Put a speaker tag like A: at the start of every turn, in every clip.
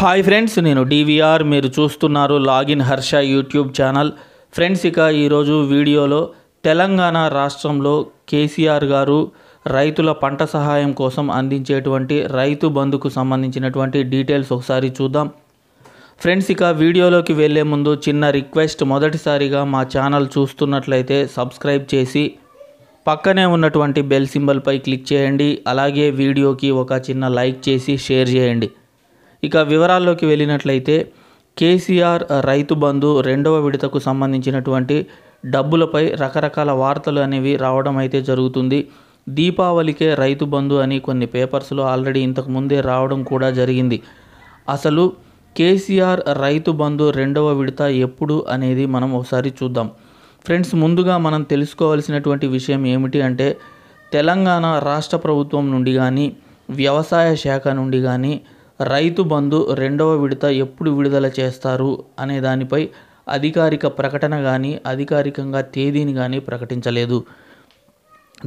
A: hi friends నేను DVR మీరు చూస్తున్నారు login Harsha YouTube channel friends ఇక ఈరోజు వీడియోలో తెలంగాణ రాష్ట్రంలో కేసీఆర్ గారు రైతుల పంట సహాయం కోసం అందించేటువంటి రైతు బంధుకు సంబంధించినటువంటి డీటెయిల్స్ ఒకసారి చూద్దాం ఫ్రెండ్స్ ఇక వీడియోలోకి వెళ్ళే ముందు చిన్న రిక్వెస్ట్ మొదటిసారిగా మా ఛానల్ చూస్తున్నట్లయితే సబ్స్క్రైబ్ చేసి పక్కనే ఉన్నటువంటి బెల్ సింబల్పై క్లిక్ చేయండి అలాగే వీడియోకి ఒక చిన్న లైక్ చేసి షేర్ చేయండి ఇక వివరాల్లోకి వెళ్ళినట్లయితే కేసీఆర్ రైతు బంధు రెండవ విడతకు సంబంధించినటువంటి డబ్బులపై రకరకాల వార్తలు అనేవి రావడం అయితే జరుగుతుంది దీపావళికే రైతు బంధు అని కొన్ని పేపర్స్లో ఆల్రెడీ ఇంతకు ముందే రావడం కూడా జరిగింది అసలు కేసీఆర్ రైతు బంధు రెండవ విడత ఎప్పుడు అనేది మనం ఒకసారి చూద్దాం ఫ్రెండ్స్ ముందుగా మనం తెలుసుకోవాల్సినటువంటి విషయం ఏమిటి అంటే తెలంగాణ రాష్ట్ర ప్రభుత్వం నుండి కానీ వ్యవసాయ శాఖ నుండి కానీ రైతు బంధు రెండవ విడత ఎప్పుడు విడుదల చేస్తారు అనే దానిపై అధికారిక ప్రకటన కానీ అధికారికంగా తేదీని కానీ ప్రకటించలేదు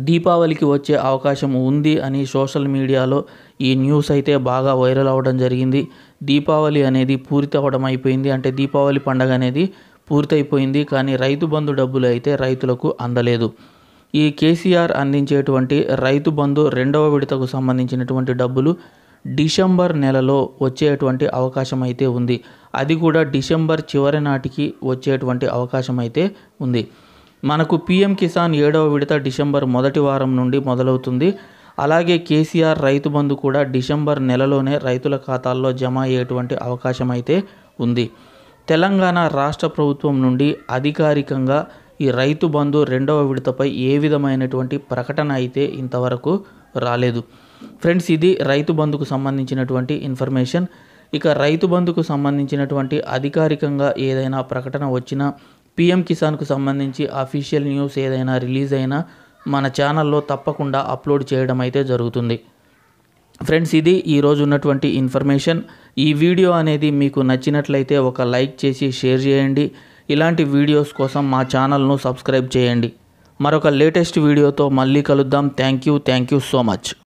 A: దీపావళికి వచ్చే అవకాశం ఉంది అని సోషల్ మీడియాలో ఈ న్యూస్ అయితే బాగా వైరల్ అవ్వడం జరిగింది దీపావళి అనేది పూర్తి అవ్వడం అయిపోయింది అంటే దీపావళి పండగ అనేది పూర్తయిపోయింది కానీ రైతు బంధు డబ్బులు అయితే రైతులకు అందలేదు ఈ కేసీఆర్ అందించేటువంటి రైతు బంధు రెండవ విడతకు సంబంధించినటువంటి డబ్బులు డిసెంబర్ నెలలో వచ్చేటువంటి అవకాశం అయితే ఉంది అది కూడా డిసెంబర్ చివరి నాటికి వచ్చేటువంటి అవకాశం అయితే ఉంది మనకు పిఎం కిసాన్ ఏడవ విడత డిసెంబర్ మొదటి వారం నుండి మొదలవుతుంది అలాగే కేసీఆర్ రైతు బంధు కూడా డిసెంబర్ నెలలోనే రైతుల ఖాతాల్లో జమ అయ్యేటువంటి అవకాశం అయితే ఉంది తెలంగాణ రాష్ట్ర ప్రభుత్వం నుండి అధికారికంగా ఈ రైతు బంధు రెండవ విడతపై ఏ విధమైనటువంటి ప్రకటన అయితే ఇంతవరకు రాలేదు ఫ్రెండ్స్ ఇది రైతు బంధుకు సంబంధించినటువంటి ఇన్ఫర్మేషన్ ఇక రైతు బంధుకు సంబంధించినటువంటి అధికారికంగా ఏదైనా ప్రకటన వచ్చినా పిఎం కిసాన్కు సంబంధించి అఫీషియల్ న్యూస్ ఏదైనా రిలీజ్ అయినా మన ఛానల్లో తప్పకుండా అప్లోడ్ చేయడం అయితే జరుగుతుంది ఫ్రెండ్స్ ఇది ఈరోజు ఉన్నటువంటి ఇన్ఫర్మేషన్ ఈ వీడియో అనేది మీకు నచ్చినట్లయితే ఒక లైక్ చేసి షేర్ చేయండి ఇలాంటి వీడియోస్ కోసం మా ఛానల్ను సబ్స్క్రైబ్ చేయండి మరొక లేటెస్ట్ వీడియోతో మళ్ళీ కలుద్దాం thank you thank you so much